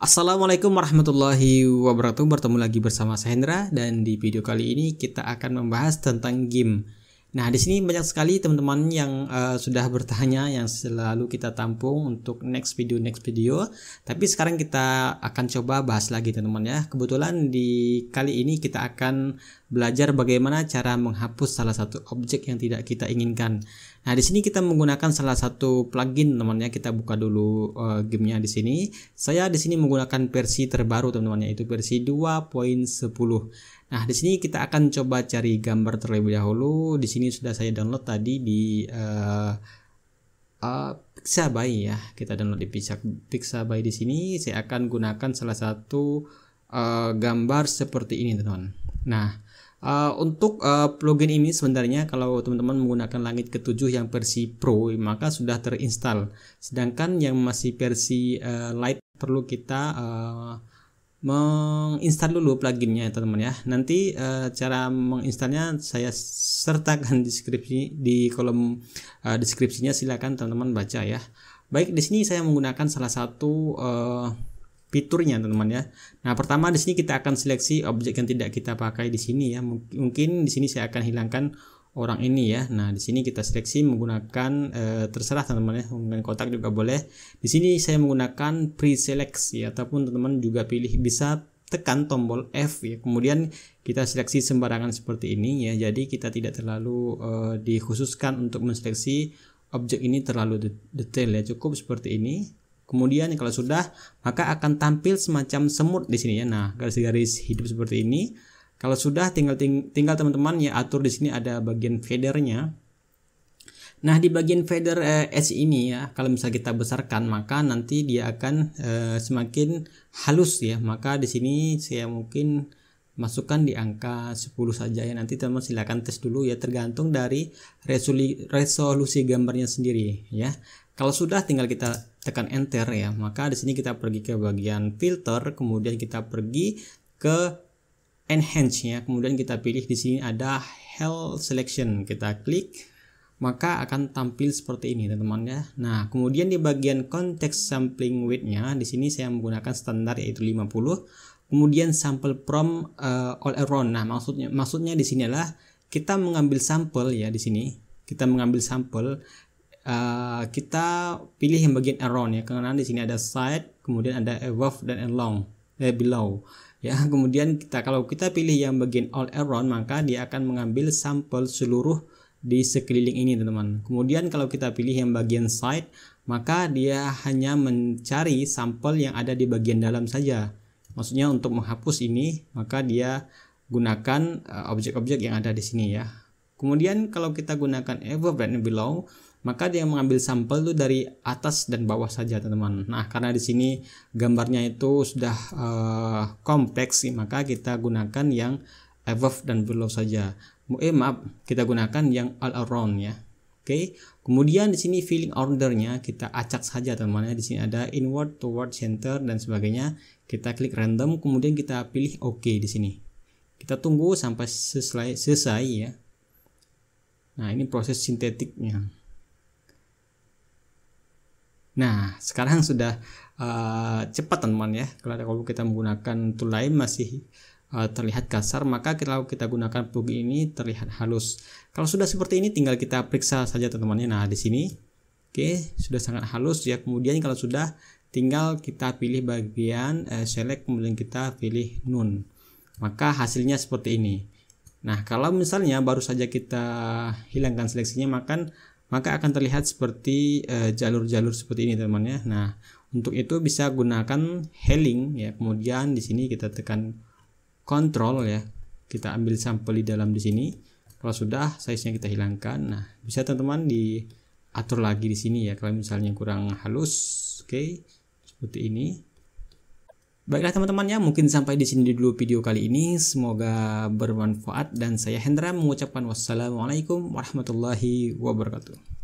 Assalamualaikum warahmatullahi wabarakatuh Bertemu lagi bersama saya Hendra Dan di video kali ini kita akan membahas tentang game Nah di sini banyak sekali teman-teman yang uh, sudah bertanya Yang selalu kita tampung untuk next video-next video Tapi sekarang kita akan coba bahas lagi teman-teman ya Kebetulan di kali ini kita akan belajar bagaimana cara menghapus salah satu objek yang tidak kita inginkan. Nah, di sini kita menggunakan salah satu plugin, teman-teman Kita buka dulu uh, gamenya di sini. Saya di sini menggunakan versi terbaru, teman-teman yaitu versi 2.10. Nah, di sini kita akan coba cari gambar terlebih dahulu. Di sini sudah saya download tadi di uh, eh, uh, eh, Pixabay ya. Kita download di Pixabay di sini. Saya akan gunakan salah satu uh, gambar seperti ini, teman-teman. Nah, Uh, untuk uh, plugin ini sebenarnya kalau teman-teman menggunakan langit ketujuh yang versi Pro maka sudah terinstall. Sedangkan yang masih versi uh, Lite perlu kita uh, menginstal dulu pluginnya teman-teman ya. Nanti uh, cara menginstalnya saya sertakan di deskripsi di kolom uh, deskripsinya silakan teman-teman baca ya. Baik di sini saya menggunakan salah satu uh, fiturnya teman-teman ya. Nah, pertama di sini kita akan seleksi objek yang tidak kita pakai di sini ya. Mungkin di sini saya akan hilangkan orang ini ya. Nah, di sini kita seleksi menggunakan e, terserah teman-teman ya, menggunakan kotak juga boleh. Di sini saya menggunakan pre-select ya ataupun teman-teman juga pilih bisa tekan tombol F ya. Kemudian kita seleksi sembarangan seperti ini ya. Jadi kita tidak terlalu e, dikhususkan untuk menseleksi objek ini terlalu detail ya. Cukup seperti ini Kemudian kalau sudah, maka akan tampil semacam semut di sini ya. Nah, garis-garis hidup seperti ini. Kalau sudah tinggal tinggal teman-teman ya atur di sini ada bagian fadernya. Nah, di bagian fader eh, S ini ya, kalau misalnya kita besarkan maka nanti dia akan eh, semakin halus ya. Maka di sini saya mungkin masukkan di angka 10 saja ya. Nanti teman silakan tes dulu ya tergantung dari resolusi gambarnya sendiri ya. Kalau sudah tinggal kita tekan enter ya maka di sini kita pergi ke bagian filter kemudian kita pergi ke enhance ya kemudian kita pilih di sini ada health selection kita klik maka akan tampil seperti ini teman-teman ya. Nah, kemudian di bagian context sampling width-nya di sini saya menggunakan standar yaitu 50. Kemudian sample from uh, all around. Nah, maksudnya maksudnya di sini adalah kita mengambil sampel ya di sini. Kita mengambil sampel Eh, kita pilih yang bagian around ya karena di sini ada side kemudian ada above dan along eh, below ya kemudian kita kalau kita pilih yang bagian all around maka dia akan mengambil sampel seluruh di sekeliling ini teman-teman kemudian kalau kita pilih yang bagian side maka dia hanya mencari sampel yang ada di bagian dalam saja maksudnya untuk menghapus ini maka dia gunakan eh, objek-objek uh, yang ada di sini ya kemudian kalau kita gunakan above dan below maka dia mengambil sampel itu dari atas dan bawah saja teman-teman. Nah karena di sini gambarnya itu sudah uh, kompleks sih, maka kita gunakan yang above dan below saja. Eh maaf kita gunakan yang all around ya. Oke, okay. kemudian di sini filling ordernya kita acak saja teman-teman. Ya. Di sini ada inward, toward, center dan sebagainya. Kita klik random, kemudian kita pilih OK di sini. Kita tunggu sampai selesai, selesai ya. Nah ini proses sintetiknya. Nah, sekarang sudah uh, cepat teman-teman ya. Kalau kita menggunakan tool lain masih uh, terlihat kasar, maka kalau kita gunakan plugin ini terlihat halus. Kalau sudah seperti ini tinggal kita periksa saja teman-teman. Ya. Nah, di sini oke, okay, sudah sangat halus ya. Kemudian kalau sudah tinggal kita pilih bagian uh, select kemudian kita pilih none. Maka hasilnya seperti ini. Nah, kalau misalnya baru saja kita hilangkan seleksinya, maka maka akan terlihat seperti eh, jalur-jalur e, seperti ini teman teman ya. Nah, untuk itu bisa gunakan healing ya. Kemudian di sini kita tekan control ya. Kita ambil sampel di dalam di sini. Kalau sudah size-nya kita hilangkan. Nah, bisa teman-teman diatur lagi di sini ya kalau misalnya kurang halus. Oke. Okay. Seperti ini. Baiklah teman-teman ya, mungkin sampai di sini dulu video kali ini. Semoga bermanfaat dan saya Hendra mengucapkan wassalamualaikum warahmatullahi wabarakatuh.